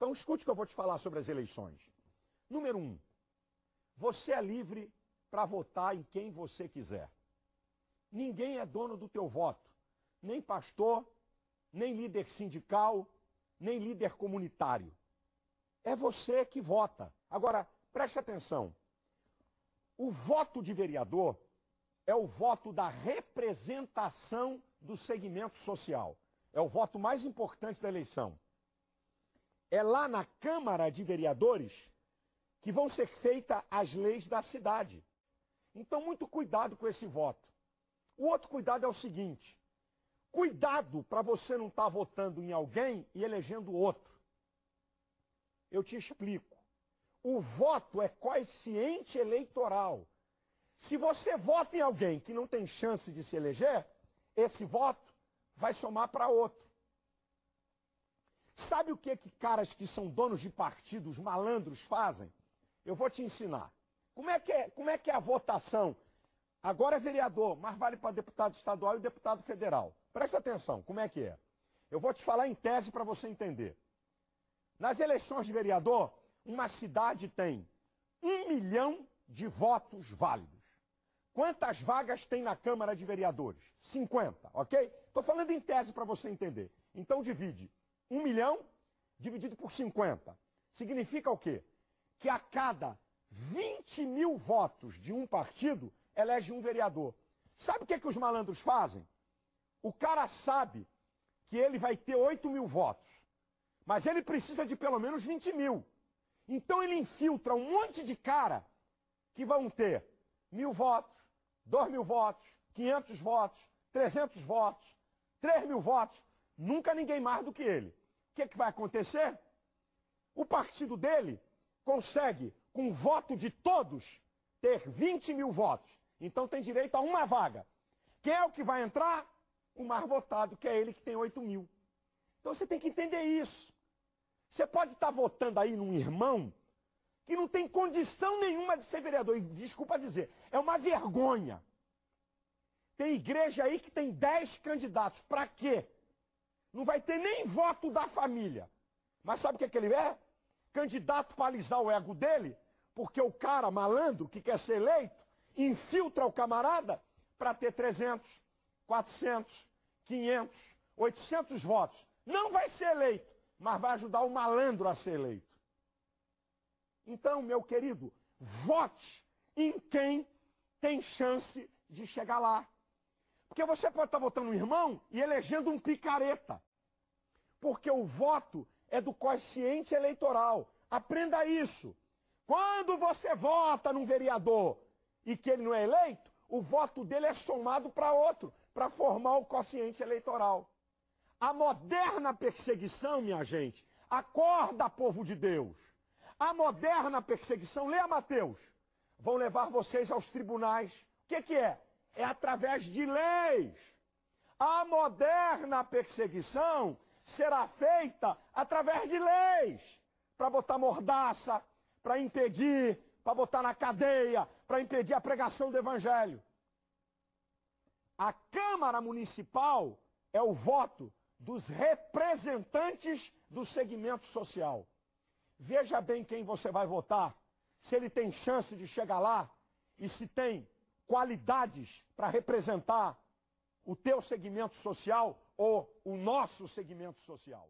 Então escute o que eu vou te falar sobre as eleições. Número um, você é livre para votar em quem você quiser. Ninguém é dono do teu voto, nem pastor, nem líder sindical, nem líder comunitário. É você que vota. Agora, preste atenção. O voto de vereador é o voto da representação do segmento social. É o voto mais importante da eleição. É lá na Câmara de Vereadores que vão ser feitas as leis da cidade. Então, muito cuidado com esse voto. O outro cuidado é o seguinte: cuidado para você não estar tá votando em alguém e elegendo outro. Eu te explico. O voto é coeficiente eleitoral. Se você vota em alguém que não tem chance de se eleger, esse voto vai somar para outro. Sabe o que, que caras que são donos de partidos, malandros, fazem? Eu vou te ensinar. Como é que é, como é, que é a votação? Agora é vereador, mas vale para deputado estadual e deputado federal. Presta atenção, como é que é? Eu vou te falar em tese para você entender. Nas eleições de vereador, uma cidade tem um milhão de votos válidos. Quantas vagas tem na Câmara de Vereadores? 50, ok? Estou falando em tese para você entender. Então divide 1 milhão dividido por 50. Significa o quê? Que a cada 20 mil votos de um partido, elege um vereador. Sabe o que, é que os malandros fazem? O cara sabe que ele vai ter 8 mil votos, mas ele precisa de pelo menos 20 mil. Então ele infiltra um monte de cara que vão ter mil votos, 2 mil votos, 500 votos, 300 votos, 3 mil votos, nunca ninguém mais do que ele. O que, é que vai acontecer? O partido dele consegue, com o voto de todos, ter 20 mil votos. Então tem direito a uma vaga. Quem é o que vai entrar? O mais votado, que é ele que tem 8 mil. Então você tem que entender isso. Você pode estar votando aí num irmão que não tem condição nenhuma de ser vereador. E desculpa dizer, é uma vergonha. Tem igreja aí que tem 10 candidatos. Para quê? Não vai ter nem voto da família. Mas sabe o que, é que ele é? Candidato para alisar o ego dele, porque o cara malandro que quer ser eleito infiltra o camarada para ter 300, 400, 500, 800 votos. Não vai ser eleito, mas vai ajudar o malandro a ser eleito. Então, meu querido, vote em quem tem chance de chegar lá. Porque você pode estar votando um irmão e elegendo um picareta. Porque o voto é do quociente eleitoral. Aprenda isso. Quando você vota num vereador e que ele não é eleito, o voto dele é somado para outro, para formar o quociente eleitoral. A moderna perseguição, minha gente, acorda, povo de Deus. A moderna perseguição, leia Mateus, vão levar vocês aos tribunais. O que, que é? é através de leis. A moderna perseguição será feita através de leis para botar mordaça, para impedir, para botar na cadeia, para impedir a pregação do evangelho. A Câmara Municipal é o voto dos representantes do segmento social. Veja bem quem você vai votar, se ele tem chance de chegar lá e se tem qualidades para representar o teu segmento social ou o nosso segmento social.